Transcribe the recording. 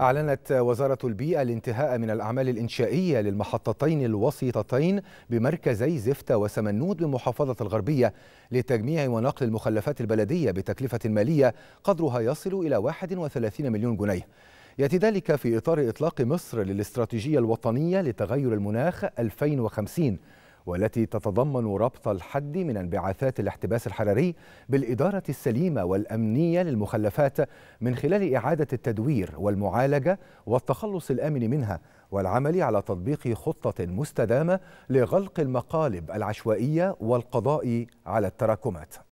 أعلنت وزارة البيئة الانتهاء من الأعمال الإنشائية للمحطتين الوسيطتين بمركزي زفتة وسمنود بمحافظة الغربية لتجميع ونقل المخلفات البلدية بتكلفة مالية قدرها يصل إلى 31 مليون جنيه يأتي ذلك في إطار إطلاق مصر للاستراتيجية الوطنية لتغير المناخ 2050 والتي تتضمن ربط الحد من انبعاثات الاحتباس الحراري بالإدارة السليمة والأمنية للمخلفات من خلال إعادة التدوير والمعالجة والتخلص الآمن منها والعمل على تطبيق خطة مستدامة لغلق المقالب العشوائية والقضاء على التراكمات